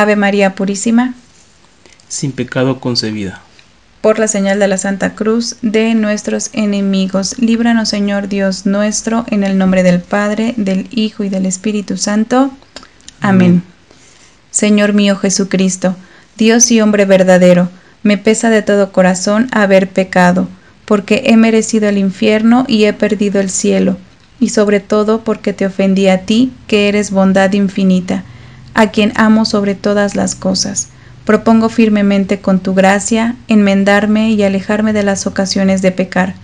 Ave María Purísima, sin pecado concebida. Por la señal de la Santa Cruz de nuestros enemigos, líbranos Señor Dios nuestro, en el nombre del Padre, del Hijo y del Espíritu Santo. Amén. Señor mío Jesucristo, Dios y hombre verdadero, me pesa de todo corazón haber pecado, porque he merecido el infierno y he perdido el cielo, y sobre todo porque te ofendí a ti, que eres bondad infinita a quien amo sobre todas las cosas. Propongo firmemente con tu gracia enmendarme y alejarme de las ocasiones de pecar,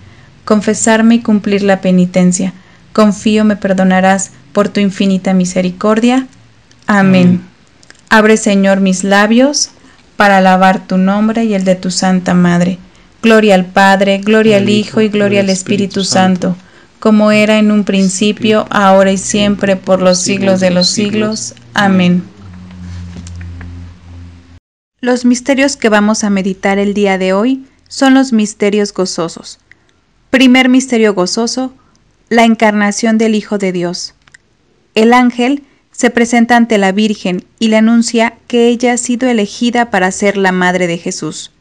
confesarme y cumplir la penitencia. Confío me perdonarás por tu infinita misericordia. Amén. Abre, Señor, mis labios para alabar tu nombre y el de tu Santa Madre. Gloria al Padre, gloria al Hijo y gloria al Espíritu Santo como era en un principio, ahora y siempre, por los siglos de los siglos. Amén. Los misterios que vamos a meditar el día de hoy son los misterios gozosos. Primer misterio gozoso, la encarnación del Hijo de Dios. El ángel se presenta ante la Virgen y le anuncia que ella ha sido elegida para ser la madre de Jesús.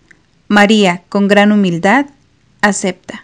María, con gran humildad, acepta.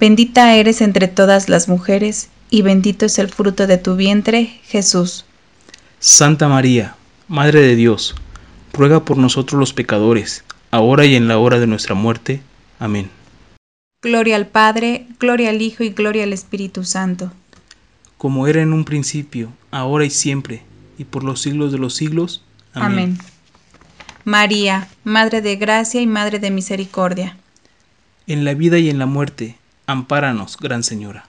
Bendita eres entre todas las mujeres, y bendito es el fruto de tu vientre, Jesús. Santa María, Madre de Dios, ruega por nosotros los pecadores, ahora y en la hora de nuestra muerte. Amén. Gloria al Padre, gloria al Hijo y gloria al Espíritu Santo. Como era en un principio, ahora y siempre, y por los siglos de los siglos. Amén. María, Madre de Gracia y Madre de Misericordia. En la vida y en la muerte, Ampáranos, Gran Señora.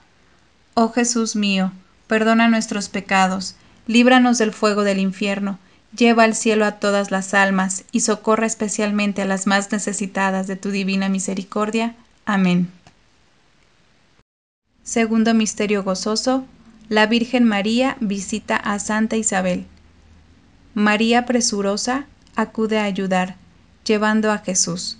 Oh Jesús mío, perdona nuestros pecados, líbranos del fuego del infierno, lleva al cielo a todas las almas y socorra especialmente a las más necesitadas de tu divina misericordia. Amén. Segundo Misterio Gozoso. La Virgen María visita a Santa Isabel. María presurosa acude a ayudar, llevando a Jesús.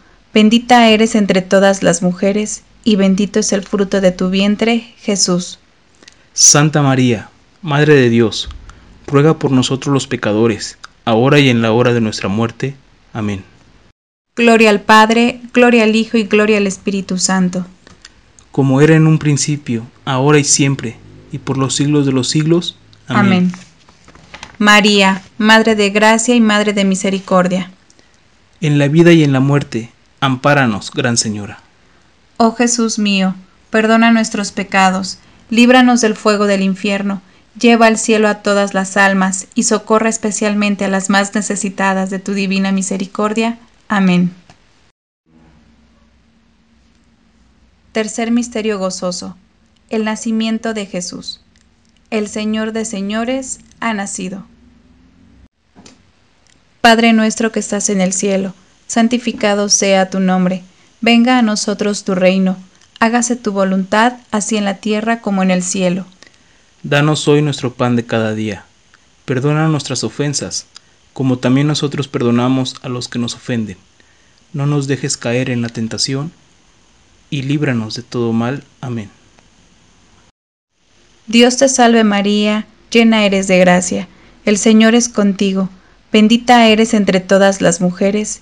Bendita eres entre todas las mujeres, y bendito es el fruto de tu vientre, Jesús. Santa María, Madre de Dios, ruega por nosotros los pecadores, ahora y en la hora de nuestra muerte. Amén. Gloria al Padre, gloria al Hijo y gloria al Espíritu Santo. Como era en un principio, ahora y siempre, y por los siglos de los siglos. Amén. María, Madre de Gracia y Madre de Misericordia. En la vida y en la muerte, Ampáranos, Gran Señora. Oh Jesús mío, perdona nuestros pecados, líbranos del fuego del infierno, lleva al cielo a todas las almas y socorra especialmente a las más necesitadas de tu divina misericordia. Amén. Tercer Misterio Gozoso. El nacimiento de Jesús. El Señor de Señores ha nacido. Padre nuestro que estás en el cielo, santificado sea tu nombre, venga a nosotros tu reino, hágase tu voluntad, así en la tierra como en el cielo. Danos hoy nuestro pan de cada día, perdona nuestras ofensas, como también nosotros perdonamos a los que nos ofenden. No nos dejes caer en la tentación, y líbranos de todo mal. Amén. Dios te salve María, llena eres de gracia, el Señor es contigo, bendita eres entre todas las mujeres,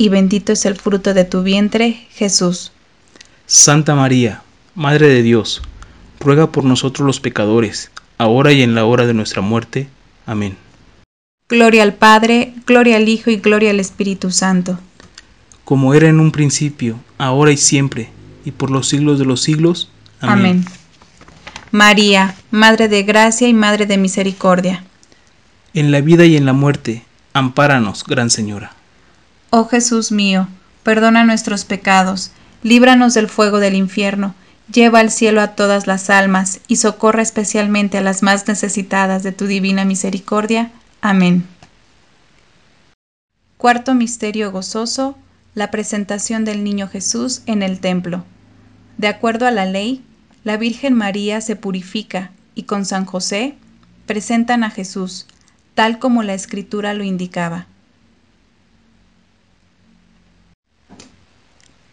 y bendito es el fruto de tu vientre, Jesús. Santa María, Madre de Dios, ruega por nosotros los pecadores, ahora y en la hora de nuestra muerte. Amén. Gloria al Padre, gloria al Hijo y gloria al Espíritu Santo. Como era en un principio, ahora y siempre, y por los siglos de los siglos. Amén. María, Madre de Gracia y Madre de Misericordia. En la vida y en la muerte, ampáranos, Gran Señora. Oh Jesús mío, perdona nuestros pecados, líbranos del fuego del infierno, lleva al cielo a todas las almas y socorra especialmente a las más necesitadas de tu divina misericordia. Amén. Cuarto Misterio Gozoso, la presentación del Niño Jesús en el templo. De acuerdo a la ley, la Virgen María se purifica y con San José presentan a Jesús, tal como la escritura lo indicaba.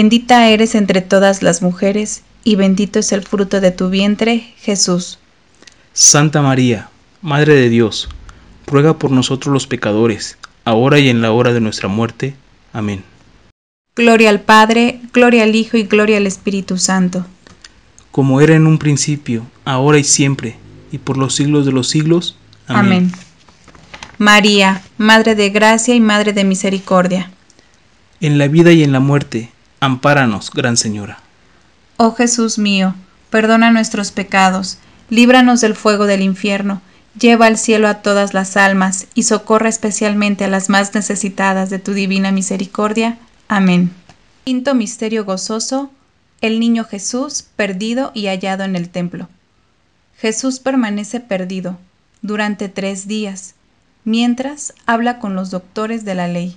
Bendita eres entre todas las mujeres, y bendito es el fruto de tu vientre, Jesús. Santa María, Madre de Dios, ruega por nosotros los pecadores, ahora y en la hora de nuestra muerte. Amén. Gloria al Padre, gloria al Hijo y gloria al Espíritu Santo. Como era en un principio, ahora y siempre, y por los siglos de los siglos. Amén. María, Madre de Gracia y Madre de Misericordia. En la vida y en la muerte, Ampáranos, Gran Señora. Oh Jesús mío, perdona nuestros pecados, líbranos del fuego del infierno, lleva al cielo a todas las almas y socorra especialmente a las más necesitadas de tu divina misericordia. Amén. Quinto Misterio Gozoso. El Niño Jesús perdido y hallado en el templo. Jesús permanece perdido durante tres días, mientras habla con los doctores de la ley.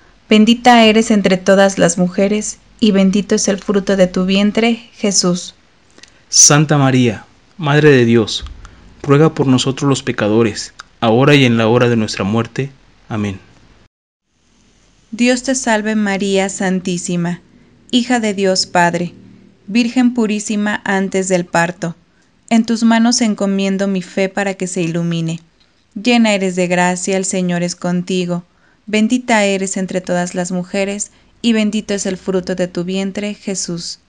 Bendita eres entre todas las mujeres, y bendito es el fruto de tu vientre, Jesús. Santa María, Madre de Dios, ruega por nosotros los pecadores, ahora y en la hora de nuestra muerte. Amén. Dios te salve María Santísima, hija de Dios Padre, Virgen purísima antes del parto. En tus manos encomiendo mi fe para que se ilumine. Llena eres de gracia, el Señor es contigo Bendita eres entre todas las mujeres, y bendito es el fruto de tu vientre, Jesús.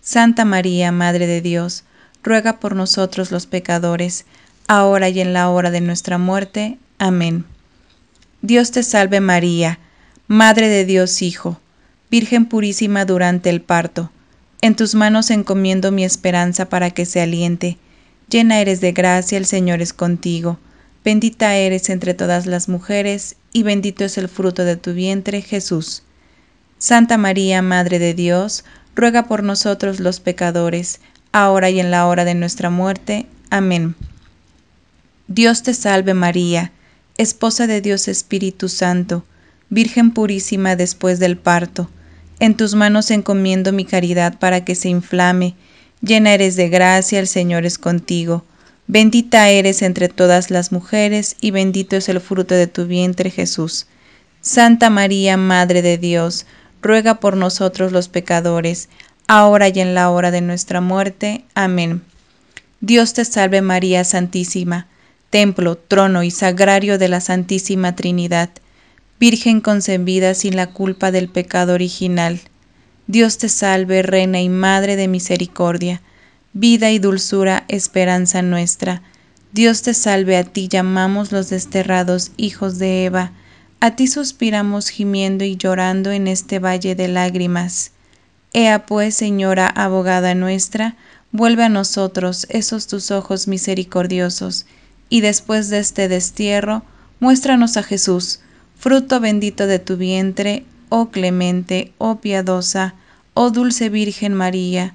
Santa María, Madre de Dios, ruega por nosotros los pecadores, ahora y en la hora de nuestra muerte. Amén. Dios te salve María, Madre de Dios Hijo, Virgen purísima durante el parto. En tus manos encomiendo mi esperanza para que se aliente. Llena eres de gracia, el Señor es contigo. Bendita eres entre todas las mujeres, y bendito es el fruto de tu vientre, Jesús. Santa María, Madre de Dios, ruega por nosotros los pecadores, ahora y en la hora de nuestra muerte. Amén. Dios te salve María, Esposa de Dios Espíritu Santo, Virgen purísima después del parto. En tus manos encomiendo mi caridad para que se inflame. Llena eres de gracia, el Señor es contigo. Bendita eres entre todas las mujeres, y bendito es el fruto de tu vientre Jesús. Santa María, Madre de Dios, ruega por nosotros los pecadores, ahora y en la hora de nuestra muerte. Amén. Dios te salve María Santísima, templo, trono y sagrario de la Santísima Trinidad, Virgen concebida sin la culpa del pecado original. Dios te salve, Reina y Madre de Misericordia vida y dulzura, esperanza nuestra. Dios te salve, a ti llamamos los desterrados hijos de Eva, a ti suspiramos gimiendo y llorando en este valle de lágrimas. Ea pues, Señora abogada nuestra, vuelve a nosotros esos tus ojos misericordiosos, y después de este destierro, muéstranos a Jesús, fruto bendito de tu vientre, oh clemente, oh piadosa, oh dulce Virgen María,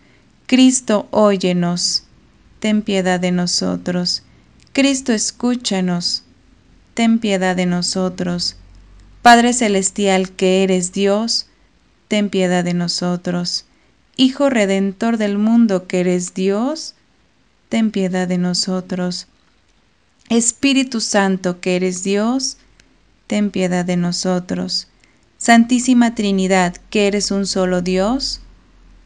Cristo, óyenos, ten piedad de nosotros. Cristo, escúchanos, ten piedad de nosotros. Padre Celestial que eres Dios, ten piedad de nosotros. Hijo Redentor del mundo que eres Dios, ten piedad de nosotros. Espíritu Santo que eres Dios, ten piedad de nosotros. Santísima Trinidad que eres un solo Dios,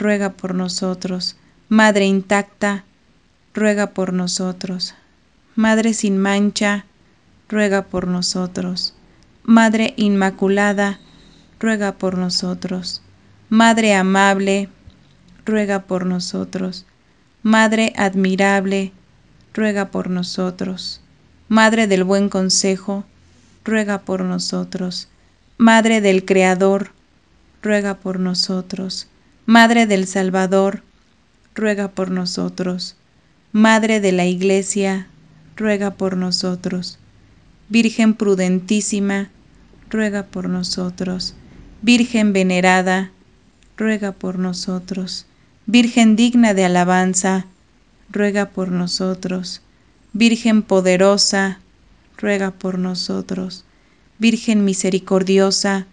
ruega por nosotros. Madre intacta, ruega por nosotros. Madre sin mancha, ruega por nosotros. Madre Inmaculada, ruega por nosotros. Madre amable, ruega por nosotros. Madre admirable, ruega por nosotros. Madre del buen consejo, ruega por nosotros. Madre del Creador, ruega por nosotros. Madre del Salvador, ruega por nosotros. Madre de la Iglesia, ruega por nosotros. Virgen prudentísima, ruega por nosotros. Virgen venerada, ruega por nosotros. Virgen digna de alabanza, ruega por nosotros. Virgen poderosa, ruega por nosotros. Virgen misericordiosa,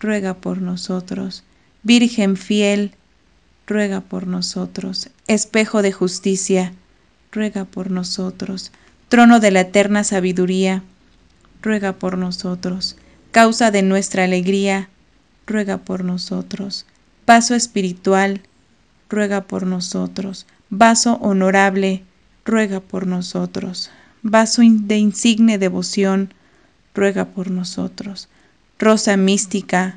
ruega por nosotros. Virgen fiel, ruega por nosotros. Espejo de justicia, ruega por nosotros. Trono de la eterna sabiduría, ruega por nosotros. Causa de nuestra alegría, ruega por nosotros. Paso espiritual, ruega por nosotros. Vaso honorable, ruega por nosotros. Vaso de insigne devoción, ruega por nosotros. Rosa mística,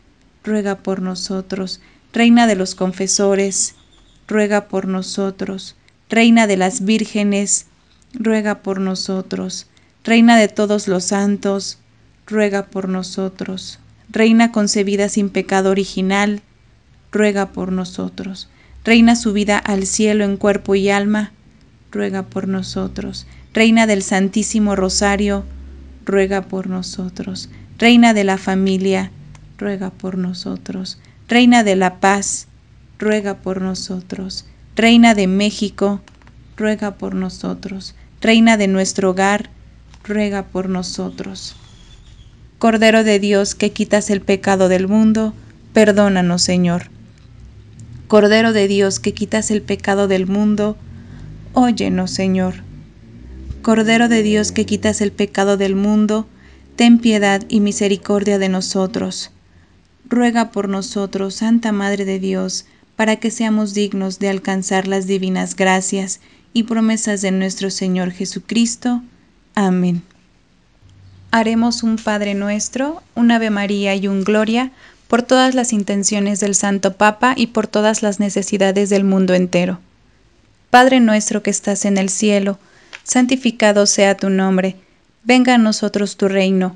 ruega por nosotros. Reina de los confesores, ruega por nosotros. Reina de las vírgenes, ruega por nosotros. Reina de todos los santos, ruega por nosotros. Reina concebida sin pecado original, ruega por nosotros. Reina subida al cielo en cuerpo y alma, ruega por nosotros. Reina del Santísimo Rosario, ruega por nosotros. Reina de la familia, ruega por nosotros. Reina de la Paz, ruega por nosotros. Reina de México, ruega por nosotros. Reina de nuestro hogar, ruega por nosotros. Cordero de Dios que quitas el pecado del mundo, perdónanos Señor. Cordero de Dios que quitas el pecado del mundo, óyenos Señor. Cordero de Dios que quitas el pecado del mundo, ten piedad y misericordia de nosotros ruega por nosotros, Santa Madre de Dios, para que seamos dignos de alcanzar las divinas gracias y promesas de nuestro Señor Jesucristo. Amén. Haremos un Padre nuestro, un Ave María y un Gloria por todas las intenciones del Santo Papa y por todas las necesidades del mundo entero. Padre nuestro que estás en el cielo, santificado sea tu nombre, venga a nosotros tu reino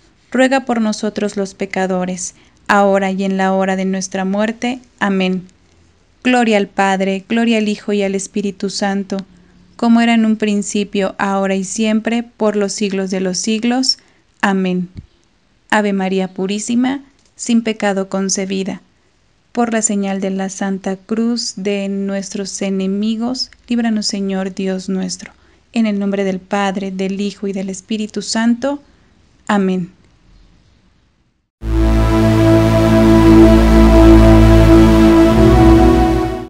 ruega por nosotros los pecadores, ahora y en la hora de nuestra muerte. Amén. Gloria al Padre, gloria al Hijo y al Espíritu Santo, como era en un principio, ahora y siempre, por los siglos de los siglos. Amén. Ave María Purísima, sin pecado concebida. Por la señal de la Santa Cruz de nuestros enemigos, líbranos Señor Dios nuestro. En el nombre del Padre, del Hijo y del Espíritu Santo. Amén.